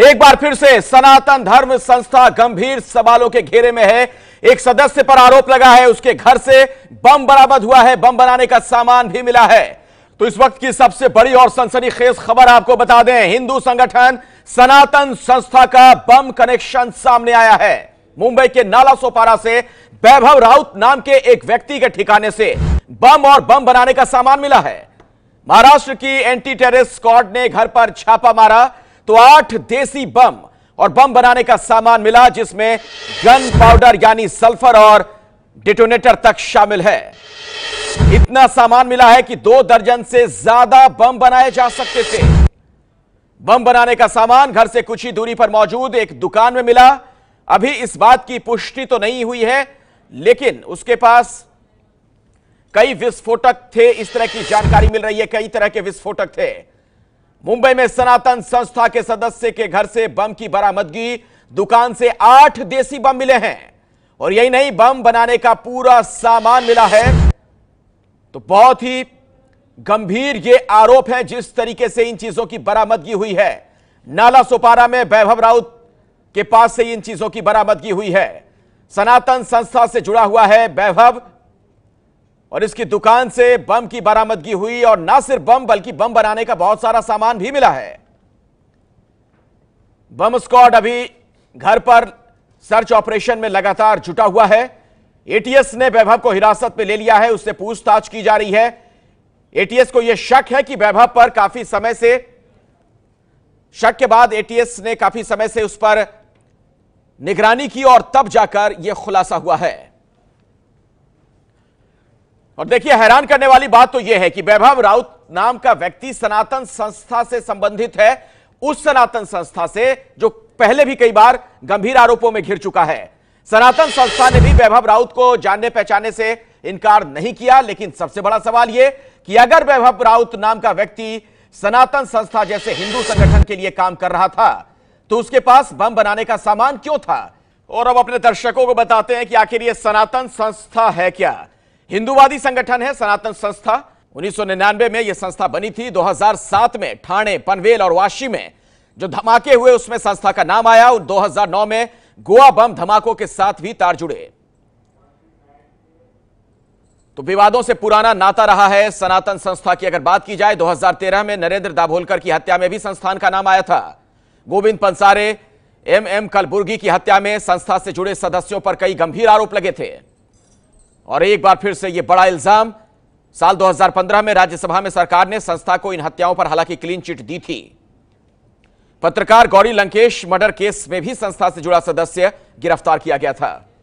एक बार फिर से सनातन धर्म संस्था गंभीर सवालों के घेरे में है एक सदस्य पर आरोप लगा है उसके घर से बम बरामद हुआ है बम बनाने का सामान भी मिला है तो इस वक्त की सबसे बड़ी और सनसनी खेज खबर आपको बता दें हिंदू संगठन सनातन संस्था का बम कनेक्शन सामने आया है मुंबई के नाला सोपारा से वैभव राउत नाम के एक व्यक्ति के ठिकाने से बम और बम बनाने का सामान मिला है महाराष्ट्र की एंटी टेरिस स्क्वाड ने घर पर छापा मारा तो आठ देसी बम और बम बनाने का सामान मिला जिसमें गन पाउडर यानी सल्फर और डिटोनेटर तक शामिल है इतना सामान मिला है कि दो दर्जन से ज्यादा बम बनाए जा सकते थे बम बनाने का सामान घर से कुछ ही दूरी पर मौजूद एक दुकान में मिला अभी इस बात की पुष्टि तो नहीं हुई है लेकिन उसके पास कई विस्फोटक थे इस तरह की जानकारी मिल रही है कई तरह के विस्फोटक थे मुंबई में सनातन संस्था के सदस्य के घर से बम की बरामदगी दुकान से आठ देसी बम मिले हैं और यही नहीं बम बनाने का पूरा सामान मिला है तो बहुत ही गंभीर ये आरोप है जिस तरीके से इन चीजों की बरामदगी हुई है नाला सोपारा में वैभव राउत के पास से इन चीजों की बरामदगी हुई है सनातन संस्था से जुड़ा हुआ है वैभव और इसकी दुकान से बम की बरामदगी हुई और ना सिर्फ बम बल्कि बम बनाने का बहुत सारा सामान भी मिला है बम स्क्वाड अभी घर पर सर्च ऑपरेशन में लगातार जुटा हुआ है एटीएस ने वैभव को हिरासत में ले लिया है उससे पूछताछ की जा रही है एटीएस को यह शक है कि वैभव पर काफी समय से शक के बाद एटीएस ने काफी समय से उस पर निगरानी की और तब जाकर यह खुलासा हुआ है और देखिए हैरान करने वाली बात तो यह है कि वैभव राउत नाम का व्यक्ति सनातन संस्था से संबंधित है उस सनातन संस्था से जो पहले भी कई बार गंभीर आरोपों में घिर चुका है सनातन संस्था ने भी वैभव राउत को जानने पहचाने से इनकार नहीं किया लेकिन सबसे बड़ा सवाल यह कि अगर वैभव राउत नाम का व्यक्ति सनातन संस्था जैसे हिंदू संगठन के लिए काम कर रहा था तो उसके पास बम बनाने का सामान क्यों था और अब अपने दर्शकों को बताते हैं कि आखिर यह सनातन संस्था है क्या हिंदूवादी संगठन है सनातन संस्था 1999 में यह संस्था बनी थी 2007 में ठाणे पनवेल और वाशी में जो धमाके हुए उसमें संस्था का नाम आया और 2009 में गोवा बम धमाकों के साथ भी तार जुड़े तो विवादों से पुराना नाता रहा है सनातन संस्था की अगर बात की जाए 2013 में नरेंद्र दाभोलकर की हत्या में भी संस्थान का नाम आया था गोविंद पंसारे एम एम कलबुर्गी की हत्या में संस्था से जुड़े सदस्यों पर कई गंभीर आरोप लगे थे और एक बार फिर से यह बड़ा इल्जाम साल 2015 में राज्यसभा में सरकार ने संस्था को इन हत्याओं पर हालांकि क्लीन चिट दी थी पत्रकार गौरी लंकेश मर्डर केस में भी संस्था से जुड़ा सदस्य गिरफ्तार किया गया था